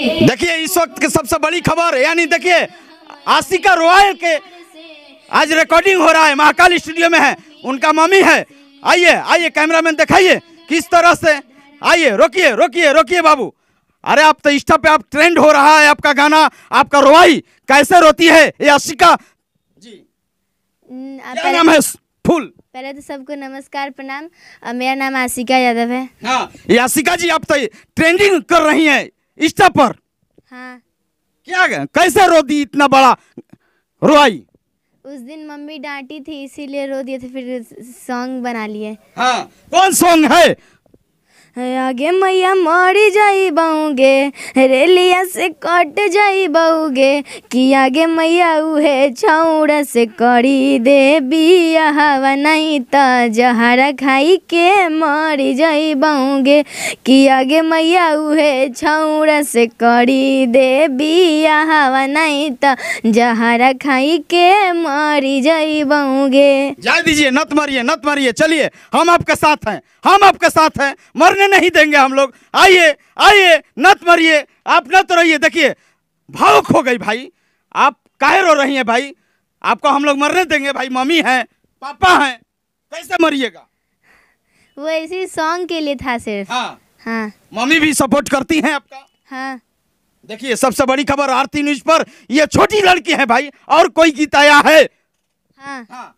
देखिए इस वक्त की सबसे बड़ी खबर यानी देखिए आशिका रोयल के आज रिकॉर्डिंग हो रहा है महाकाल स्टूडियो में है उनका मम्मी है आइए आइए कैमरामैन दिखाइए किस तरह से आइए रोकिए रोकिए रोकिए बाबू अरे आप तो इंस्टा पे आप ट्रेंड हो रहा है आपका गाना आपका रोवाई कैसे रोती है ये आशिका जी नाम है फूल पहले तो सबको नमस्कार प्रणाम मेरा नाम आशिका यादव है हाँ आशिका जी आप तो ट्रेंडिंग कर रही है इंस्टा पर हाँ क्या कैसे रो दी इतना बड़ा रोई उस दिन मम्मी डांटी थी इसीलिए रो दिए थे फिर सॉन्ग बना लिए हाँ कौन सॉन्ग है आगे मैया मरी जाई बहुगे रेलिया से कट जाई बहुगे कि आगे मैया उहे छौड़ा से करी दे बिया हवा नहीं तो जहरा खाई के मरी जाई बहुगे कि आगे मैया उहे छौड़ा से करी दे बिया हवा नहीं तो जहरा खाई के मरी जाई बहुगे जा दीजिए नत मरिए नत मरिए चलिए हम आपके साथ हैं हम आपके साथ हैं मरने रहने नहीं देंगे हम लोग आइए आइए नत मरिए आप नत रहिए देखिए भावुक हो गई भाई आप काहे रो रही हैं भाई आपको हम लोग मरने देंगे भाई मम्मी हैं पापा हैं कैसे मरिएगा वो इसी सॉन्ग के लिए था सिर्फ हाँ, हाँ। मम्मी भी सपोर्ट करती हैं आपका हाँ देखिए सबसे बड़ी खबर आरती न्यूज पर ये छोटी लड़की है भाई और कोई गीत आया है हाँ, हाँ।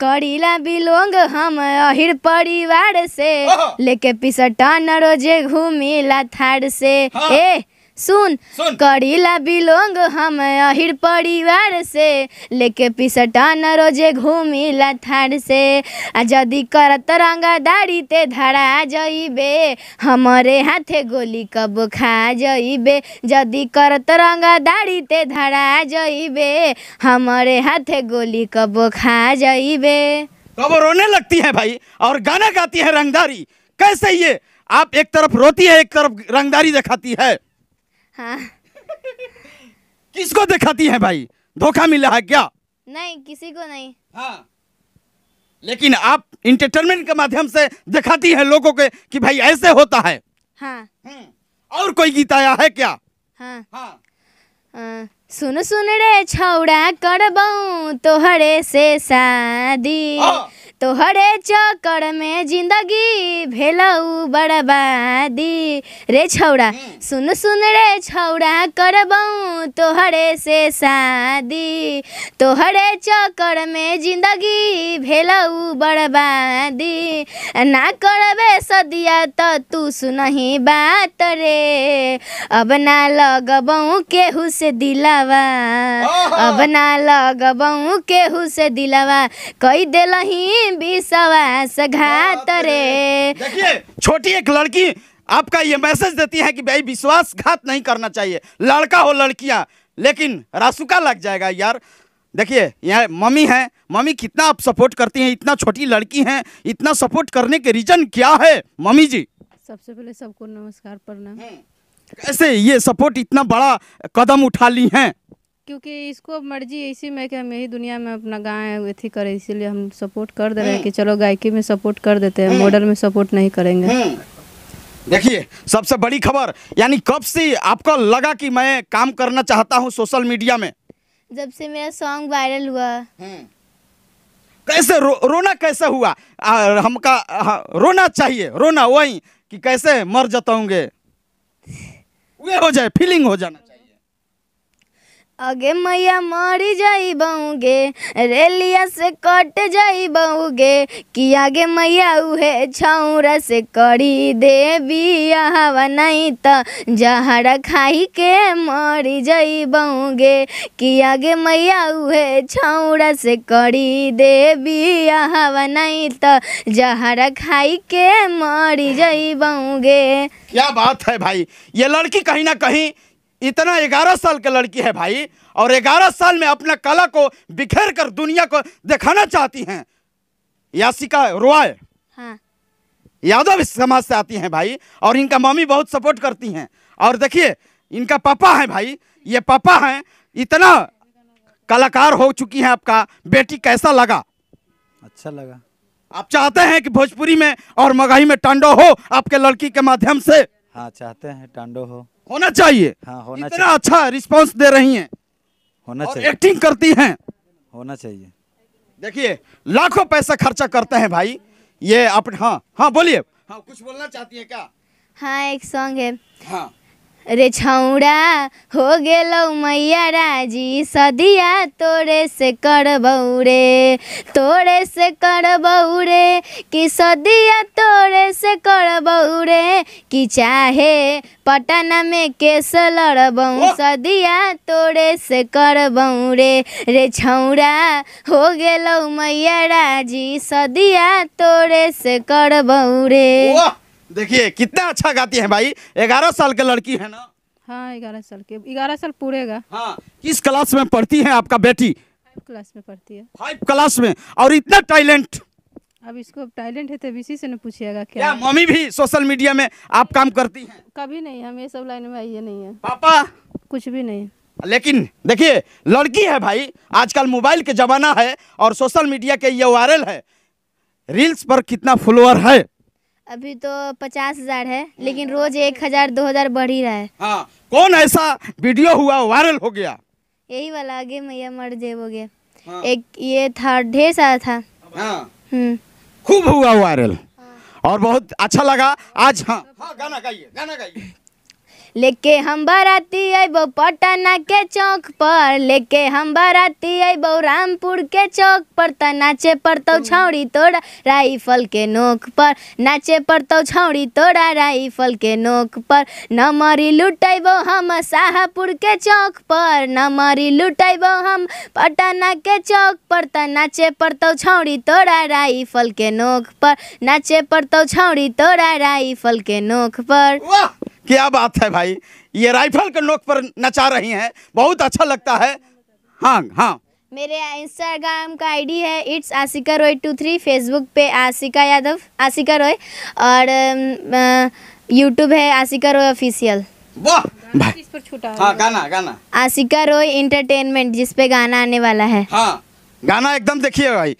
करीला बिलोंग हम अहिर परिवार से लेके पिसटा न रोजे घूमिला थार से हाँ। ए सुन, सुन। ला बिलोंग हम अहिर परिवार से लेके न रोजे ला थार से आ जदि करत रंगा दाड़ी ते धरा जइबे हमरे हाथे गोली कब खा जइबे जदि करत रंगा दाड़ी ते धरा जइबे हमरे हाथे गोली कब खा जईबे तो रोने लगती है भाई और गाना गाती है रंगदारी कैसे ये आप एक तरफ रोती है एक तरफ रंगदारी दिखाती है हाँ। किसको दिखाती है भाई धोखा मिला है क्या नहीं किसी को नहीं हाँ लेकिन आप इंटरटेनमेंट के माध्यम से दिखाती है लोगों के कि भाई ऐसे होता है हाँ हम्म। और कोई गीत आया है क्या हाँ, हाँ। आ, सुन सुन रे छौड़ा तो तोहरे से शादी हाँ। तोहरे चक्कर में जिंदगी भेलौ बर्बादी रे छौड़ा हम्म। सुन सुन रे छौड़ा करबौ तोहरे से शादी तोहरे चक्कर में जिंदगी भेलौ बर्बादी ना करबे सदिया त तू सुनही बात रे अब ना लगबौ केहू से दिलावा अब ना लगबौ केहू से दिलावा कई दिलही विश्वास घात रे देखिए छोटी एक लड़की आपका ये मैसेज देती है कि भाई विश्वासघात नहीं करना चाहिए लड़का हो लड़कियाँ लेकिन रासुका लग जाएगा यार देखिए यहाँ मम्मी है मम्मी कितना आप सपोर्ट करती हैं इतना छोटी लड़की हैं इतना सपोर्ट करने के रीजन क्या है मम्मी जी सबसे पहले सबको नमस्कार प्रणाम हम्म। कैसे ये सपोर्ट इतना बड़ा कदम उठा ली हैं क्योंकि इसको मर्जी इसी में कि हम यही दुनिया में अपना गाय अथी करें इसीलिए हम सपोर्ट कर दे रहे हैं हम्म। कि चलो गायकी में सपोर्ट कर देते हैं मॉडल हम्म। में सपोर्ट नहीं करेंगे हम्म। देखिए सबसे बड़ी खबर यानी कब से आपको लगा कि मैं काम करना चाहता हूँ सोशल मीडिया में जब से मेरा सॉन्ग वायरल हुआ कैसे रो, रोना कैसे हुआ आ, हमका रोना चाहिए रोना वही कि कैसे मर जाता हो जाए फीलिंग हो जाना अगे मैया मर जाइबे रेलिया से कट जाइबे कि आगे मैया उहे छौरा से करी देवी बियाहवा नहीं तो जहरा खाई के मर जाइबे कि आगे मैया उहे छौरा से करी देवी बियाहवा नहीं तो जहरा खाई के मर जाइबे क्या बात है भाई ये लड़की कहीं ना कहीं इतना ग्यारह साल का लड़की है भाई और ग्यारह साल में अपना कला को बिखेर कर दुनिया को दिखाना चाहती हैं यासिका रोआए हाँ। यादव समाज से आती हैं भाई और इनका मम्मी बहुत सपोर्ट करती हैं और देखिए इनका पापा है भाई ये पापा हैं इतना कलाकार हो चुकी हैं आपका बेटी कैसा लगा अच्छा लगा आप चाहते हैं कि भोजपुरी में और मगही में टांडो हो आपके लड़की के माध्यम से हाँ चाहते हैं टांडो हो होना चाहिए हाँ होना इतना चाहिए। अच्छा रिस्पांस दे रही हैं होना चाहिए एक्टिंग करती हैं होना चाहिए देखिए लाखों पैसा खर्चा करते हैं भाई ये अपने हाँ हाँ बोलिए हाँ कुछ बोलना चाहती है क्या हाँ एक सॉन्ग है हाँ रे छौड़ा हो गेलौ मैया राजी सदिया तोरे से करबौ रे तोरे से करबौ रे कि सदिया तोरे से करबौ रे कि चाहे पटन में केस लड़बौ सदिया तोरे से करबौ रे रे छौड़ा हो गेलौ मैया राजी सदिया तोरे से करबौ रे देखिए कितना अच्छा गाती है भाई ग्यारह साल की लड़की है ना हाँ ग्यारह साल के ग्यारह साल पूरेगा हाँ किस क्लास में पढ़ती है आपका बेटी क्लास में पढ़ती है फाइव क्लास में और इतना टैलेंट अब इसको टैलेंट है तो इसी से पूछिएगा क्या, क्या मम्मी भी सोशल मीडिया में आप काम करती हैं कभी नहीं हम ये सब लाइन में आइए नहीं है पापा कुछ भी नहीं लेकिन देखिए लड़की है भाई आजकल मोबाइल के ज़माना है और सोशल मीडिया के ये वायरल है रील्स पर कितना फॉलोअर है अभी तो पचास हजार है हम्म। लेकिन रोज एक हजार दो हजार बढ़ ही रहा है हाँ कौन ऐसा वीडियो हुआ वायरल हो गया यही वाला आगे मैया मर जेबोगे हाँ। एक ये था ढेर सारा था हाँ। हम्म। खूब हुआ वायरल हाँ। और बहुत अच्छा लगा आज हाँ, हाँ गाना गाइए गाना गाइए लेके हम बाराती अब पटना के चौक पर लेके हम बाराती अब रामपुर के चौक पर त नाचे पड़तौ तो छौड़ी तोरा राइफल के नोक पर नाचे पड़तौ तो छौड़ी तोरा राइफल के नोक पर नमरी लुटैबो हम शाहपुर के चौक पर नमरी लुटैबो हम पटना के चौक पर त नाचे पड़तौ तो छौड़ी तोरा राइफल के नोक पर नाचे पड़तौ छौड़ी तोरा राइफल के नोक पर क्या बात है भाई ये राइफल के नोक पर नचा रही हैं बहुत अच्छा लगता है हाँ हाँ मेरे इंस्टाग्राम का आईडी है it's Ashika Roy two three Facebook पे आशिका यादव आशिका रॉय और यूट्यूब um, uh, है आशिका रॉय ऑफिशियल वाह भाई हाँ गाना गाना आशिका रॉय इंटरटेनमेंट जिसपे गाना आने वाला है हाँ गाना एकदम देखिए भाई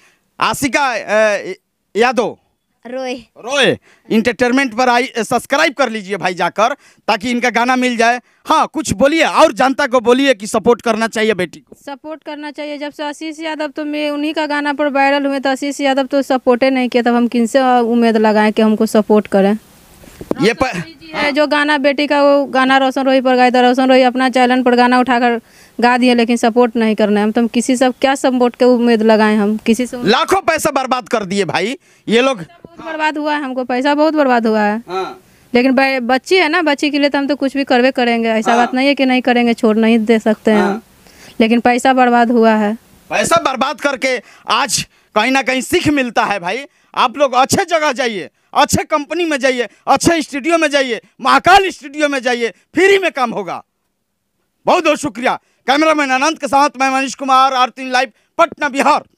आशिका यादव uh, रोए रोए इंटरटेनमेंट पर आई सब्सक्राइब कर लीजिए भाई जाकर ताकि इनका गाना मिल जाए हाँ कुछ बोलिए और जनता को बोलिए कि सपोर्ट करना चाहिए बेटी को सपोर्ट करना चाहिए जब से आशीष यादव तो मैं उन्हीं का गाना पर वायरल हुए तो आशीष यादव तो सपोर्टे नहीं किया तब हम किन से उम्मीद लगाएं कि हमको सपोर्ट करें ये पर... है जो गाना बेटी का वो गाना रोशन रोही पर गाया था रोशन रोही अपना चैनल पर गाना उठाकर गा दिए लेकिन सपोर्ट नहीं करना है हम तो किसी सब क्या सपोर्ट के उम्मीद लगाए हम किसी से लाखों पैसा बर्बाद कर दिए भाई ये लोग बर्बाद हुआ है हमको पैसा बहुत बर्बाद हुआ है हाँ। लेकिन बच्ची है ना बच्ची के लिए तो हम तो कुछ भी करवे करेंगे ऐसा हाँ। बात नहीं है की नहीं करेंगे छोड़ नहीं दे सकते हैं हाँ। लेकिन पैसा बर्बाद हुआ है पैसा बर्बाद करके आज कहीं ना कहीं सीख मिलता है भाई आप लोग अच्छे जगह जाइए अच्छे कंपनी में जाइए अच्छे स्टूडियो में जाइए महाकाल स्टूडियो में जाइए फ्री में काम होगा बहुत बहुत शुक्रिया कैमरामैन अनंत के साथ मैं मनीष कुमार आरती लाइव पटना बिहार